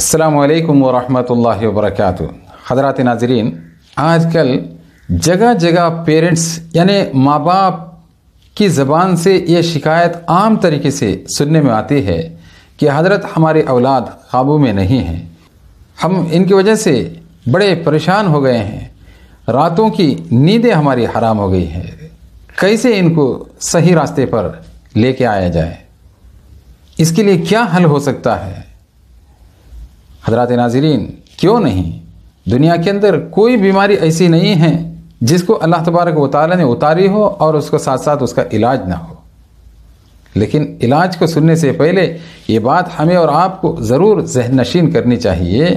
अल्लाम वरहमल वर्क हजरात नाजरीन आजकल जगह जगह पेरेंट्स यानी माँ बाप की ज़बान से ये शिकायत आम तरीके से सुनने में आती है कि हजरत हमारे औलाद काबू में नहीं हैं हम इनकी वजह से बड़े परेशान हो गए हैं रातों की नींदें हमारी हराम हो गई हैं कैसे इनको सही रास्ते पर लेके आया जाए इसके लिए क्या हल हो सकता है हजरत नाजरीन क्यों नहीं दुनिया के अंदर कोई बीमारी ऐसी नहीं है जिसको अल्लाह तबारक व ताली ने उतारी हो और उसको साथ साथ उसका इलाज ना हो लेकिन इलाज को सुनने से पहले ये बात हमें और आपको ज़रूर जहन नशीन करनी चाहिए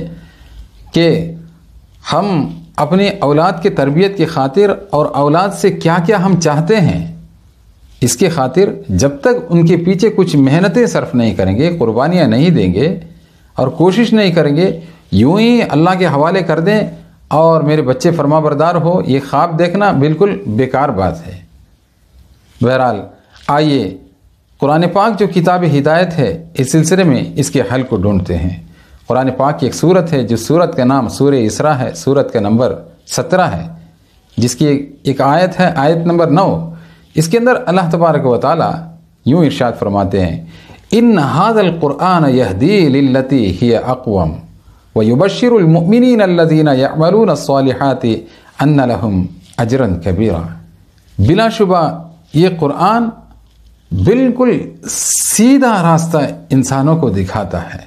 कि हम अपने औलाद की तरबियत की खातिर और औलाद से क्या क्या हम चाहते हैं इसके खातिर जब तक उनके पीछे कुछ मेहनतें सर्फ नहीं करेंगे कुर्बानियाँ नहीं देंगे और कोशिश नहीं करेंगे यूं ही अल्लाह के हवाले कर दें और मेरे बच्चे फरमा बरदार हो ये ख्वाब देखना बिल्कुल बेकार बात है बहरहाल आइए कुरान पाक जो किताब हिदायत है इस सिलसिले में इसके हल को ढूंढते हैं कुरान पाक की एक सूरत है जो सूरत का नाम सूर इसरा है सूरत का नंबर सत्रह है जिसकी एक आयत है आयत नंबर नौ इसके अंदर अल्लाह तबारक वाली यूँ इर्शाद फरमाते हैं इन हादल क़ुरान यहदीलती ही अकवम व युबशरमिन अल्लदीन यमलून सालहती अनलहम अजरन कबीरा बिलाशुबा ये कुरान बिल्कुल सीधा रास्ता इंसानों को दिखाता है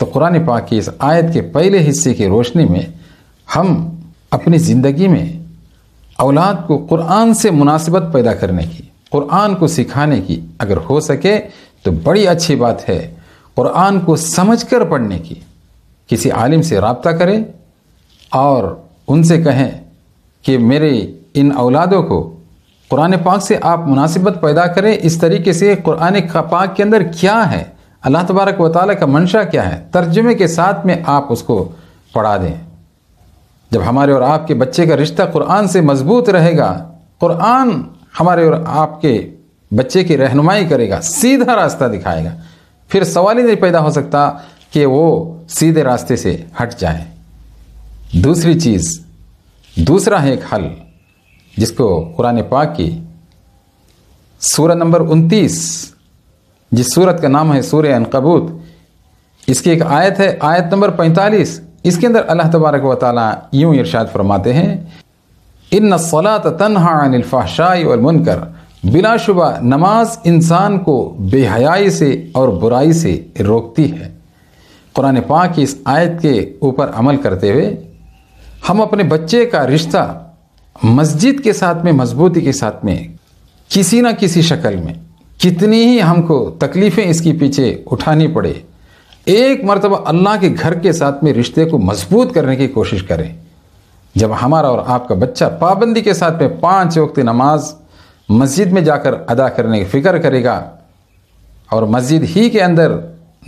तो कुरान पाक की इस आयत के पहले हिस्से की रोशनी में हम अपनी ज़िंदगी में औलाद को कुरान से मुनासिबत पैदा करने की कुरान को सिखाने की अगर हो सके तो बड़ी अच्छी बात है क़ुरान को समझकर पढ़ने की किसी आलिम से रबता करें और उनसे कहें कि मेरे इन औलादों को कुरान पाक से आप मुनासिबत पैदा करें इस तरीके से कुरान पाक के अंदर क्या है अल्लाह तबारक व ताल का मंशा क्या है तर्जुमे के साथ में आप उसको पढ़ा दें जब हमारे और आपके बच्चे का रिश्ता कुरान से मजबूत रहेगा कुरान हमारे और आपके बच्चे की रहनुमाई करेगा सीधा रास्ता दिखाएगा फिर सवाल ही नहीं पैदा हो सकता कि वो सीधे रास्ते से हट जाए दूसरी चीज़ दूसरा है एक हल जिसको कुरान पाक की सूरत नंबर उनतीस जिस सूरत का नाम है सूर्य अनकबूत इसकी एक आयत है आयत नंबर पैंतालीस इसके अंदर अल्लाह तबारक वाल यूं इर्शाद इरशाद फरमाते हैं इन सलात तनहा अनिलफ़ाशाई और मुनकर बिलाशुबा नमाज इंसान को बेहयाई से और बुराई से रोकती है कुरान पाक की इस आयत के ऊपर अमल करते हुए हम अपने बच्चे का रिश्ता मस्जिद के साथ में मजबूती के साथ में किसी न किसी शक्ल में कितनी ही हमको तकलीफ़ें इसके पीछे उठानी पड़े एक मरतबा अल्लाह के घर के साथ में रिश्ते को मजबूत करने की कोशिश करें जब हमारा और आपका बच्चा पाबंदी के साथ में पाँच वक्त नमाज़ मस्जिद में जाकर अदा करने की फ़िक्र करेगा और मस्जिद ही के अंदर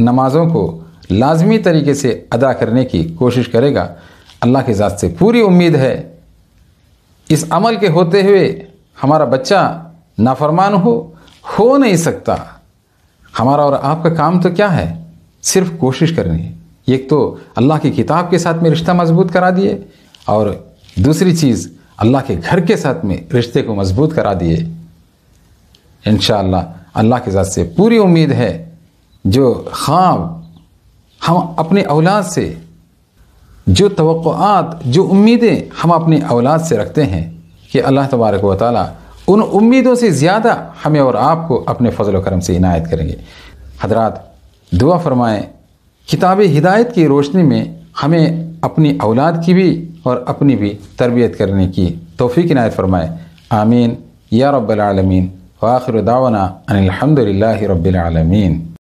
नमाज़ों को लाजमी तरीके से अदा करने की कोशिश करेगा अल्लाह के ज़ात से पूरी उम्मीद है इस अमल के होते हुए हमारा बच्चा नाफरमान हो हो नहीं सकता हमारा और आपका काम तो क्या है सिर्फ कोशिश करनी है एक तो अल्लाह की किताब के साथ में रिश्ता मजबूत करा दिए और दूसरी चीज़ अल्लाह के घर के साथ में रिश्ते को मजबूत करा दिए इन अल्लाह के साथ से पूरी उम्मीद है जो ख्वाब हम अपने औलाद से जो तो जो उम्मीदें हम अपने औलाद से रखते हैं कि अल्लाह तबारक व ताली उन उम्मीदों से ज़्यादा हमें और आपको अपने फजल करम से इनायत करेंगे हजरात दुआ फरमाएँ किताब हिदायत की रोशनी में हमें अपनी औलाद की भी और अपनी भी तरबियत करने की तोफ़ी नायत फरमाए आमीन या रब्बालमीन वाखिर दावाना अनिलहमदिल्ला रबालमीन